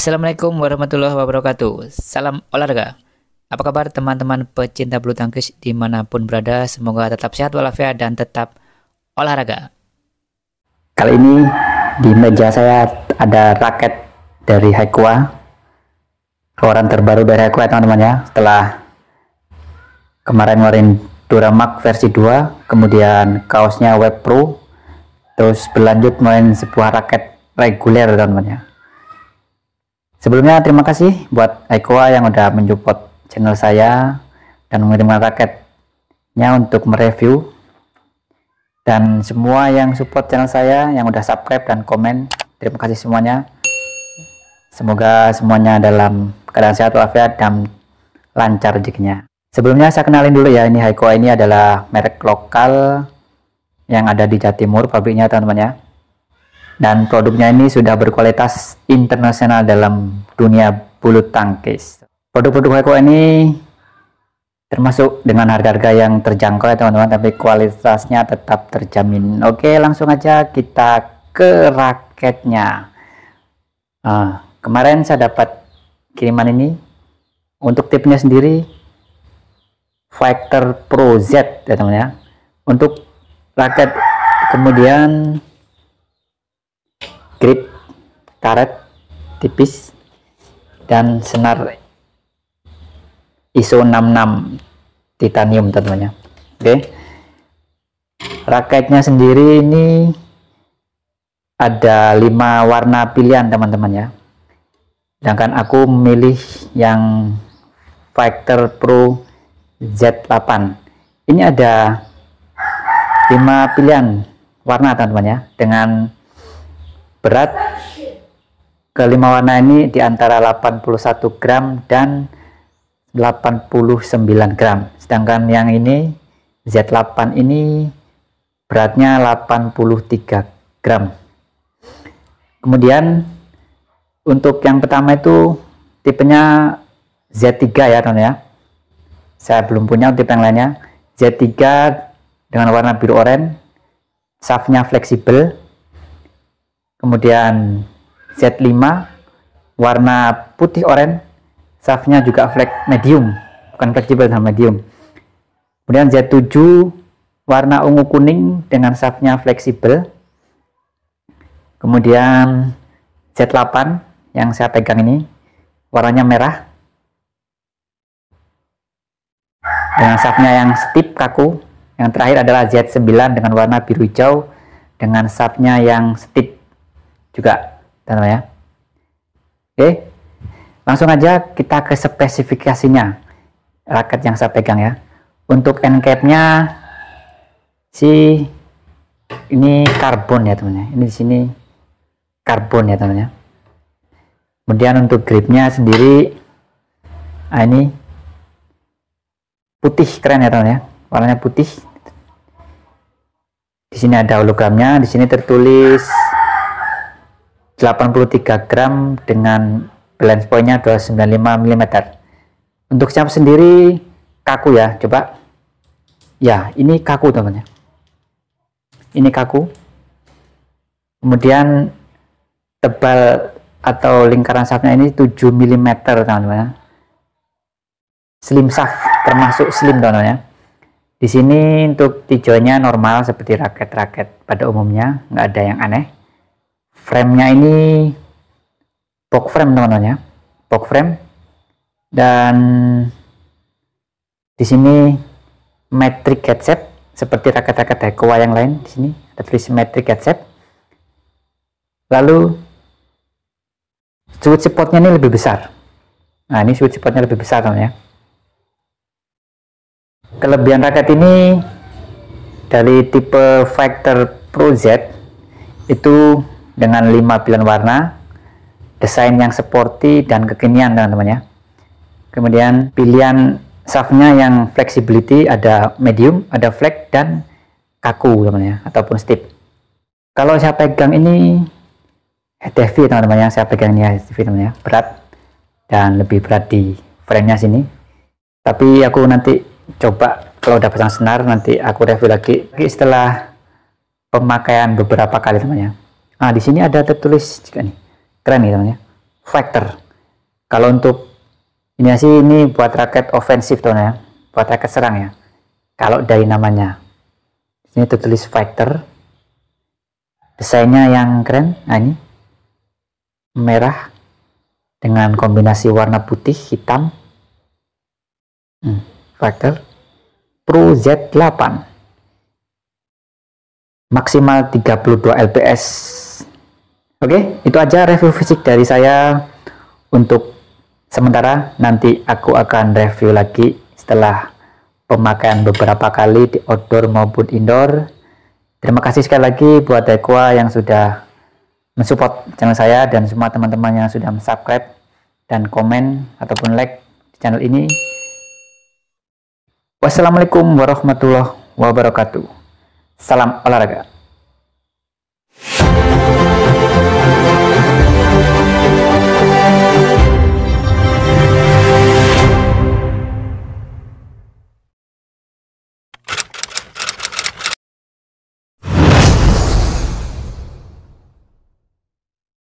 Assalamualaikum warahmatullahi wabarakatuh. Salam olahraga. Apa kabar teman-teman pecinta bulu tangkis dimanapun berada? Semoga tetap sehat walafiat dan tetap olahraga. Kali ini di meja saya ada raket dari Haikua. Keluaran terbaru dari Haikua teman-teman ya. Setelah kemarin ngeluarin Duramax versi 2, kemudian kaosnya Web Pro, terus berlanjut main sebuah raket reguler teman-teman ya Sebelumnya terima kasih buat Aikoa yang udah mensupport channel saya dan mengirimkan raketnya untuk mereview dan semua yang support channel saya yang udah subscribe dan komen terima kasih semuanya semoga semuanya dalam keadaan sehat walafiat dan lancar rezekinya sebelumnya saya kenalin dulu ya ini Haikoa ini adalah merek lokal yang ada di Jatimur pabriknya teman-teman ya dan produknya ini sudah berkualitas internasional dalam dunia bulu tangkis. Produk-produk Heko ini termasuk dengan harga-harga yang terjangkau ya teman-teman tapi kualitasnya tetap terjamin oke langsung aja kita ke raketnya uh, kemarin saya dapat kiriman ini untuk tipnya sendiri Factor Pro Z ya teman ya untuk raket kemudian karet tipis dan senar ISO 66 titanium tentunya oke raketnya sendiri ini ada lima warna pilihan teman-teman ya sedangkan aku memilih yang Factor Pro Z8 ini ada lima pilihan warna teman-teman ya dengan berat kelima warna ini di antara 81 gram dan 89 gram sedangkan yang ini Z8 ini beratnya 83 gram kemudian untuk yang pertama itu tipenya Z3 ya teman ya saya belum punya tipe yang lainnya Z3 dengan warna biru oranye shaftnya fleksibel kemudian Z5 warna putih oranye shaftnya juga flag medium bukan fleksibel sama medium kemudian Z7 warna ungu kuning dengan shaftnya fleksibel kemudian Z8 yang saya pegang ini warnanya merah dengan shaftnya yang steep kaku yang terakhir adalah Z9 dengan warna biru hijau dengan shaftnya yang steep juga teman ya oke langsung aja kita ke spesifikasinya raket yang saya pegang ya untuk endcap nya si ini karbon ya teman ya ini di sini karbon ya teman ya kemudian untuk gripnya sendiri nah ini putih keren ya teman ya warnanya putih di sini ada hologramnya di sini tertulis 83 gram dengan blend pointnya 295 mm untuk jam sendiri kaku ya coba ya ini kaku temannya. ini kaku kemudian tebal atau lingkaran shaftnya ini 7 mm teman-teman ya. slim shaft termasuk slim teman-teman ya di sini untuk tijonya normal seperti raket-raket pada umumnya nggak ada yang aneh Frame-nya ini box frame teman-teman ya box frame dan di sini metric headset seperti raket-raket Dekoa yang lain di sini ada tulis metric headset lalu switch supportnya ini lebih besar nah ini switch supportnya lebih besar teman ya kelebihan raket ini dari tipe Factor Pro Z itu dengan 5 pilihan warna, desain yang sporty dan kekinian teman-teman ya. Kemudian pilihan shaftnya yang flexibility ada medium, ada flex dan kaku teman-teman ya, ataupun stiff. Kalau saya pegang ini head heavy teman-teman ya, saya pegang ini head heavy teman-teman ya, berat dan lebih berat di frame-nya sini. Tapi aku nanti coba kalau udah pasang senar nanti aku review lagi setelah pemakaian beberapa kali teman-teman ya. Nah, di sini ada tertulis juga nih. Keren nih namanya. ya. Factor. Kalau untuk ini sih ini buat raket ofensif tuh ya. Buat raket serang ya. Kalau dari namanya. ini tertulis factor. Desainnya yang keren. Nah, ini merah dengan kombinasi warna putih hitam. Hmm, factor Pro Z8 maksimal 32 lps Oke, itu aja review fisik dari saya untuk sementara. Nanti aku akan review lagi setelah pemakaian beberapa kali di outdoor maupun indoor. Terima kasih sekali lagi buat Dekwa yang sudah mensupport channel saya dan semua teman-teman yang sudah subscribe dan komen ataupun like di channel ini. Wassalamualaikum warahmatullahi wabarakatuh. Salam olahraga.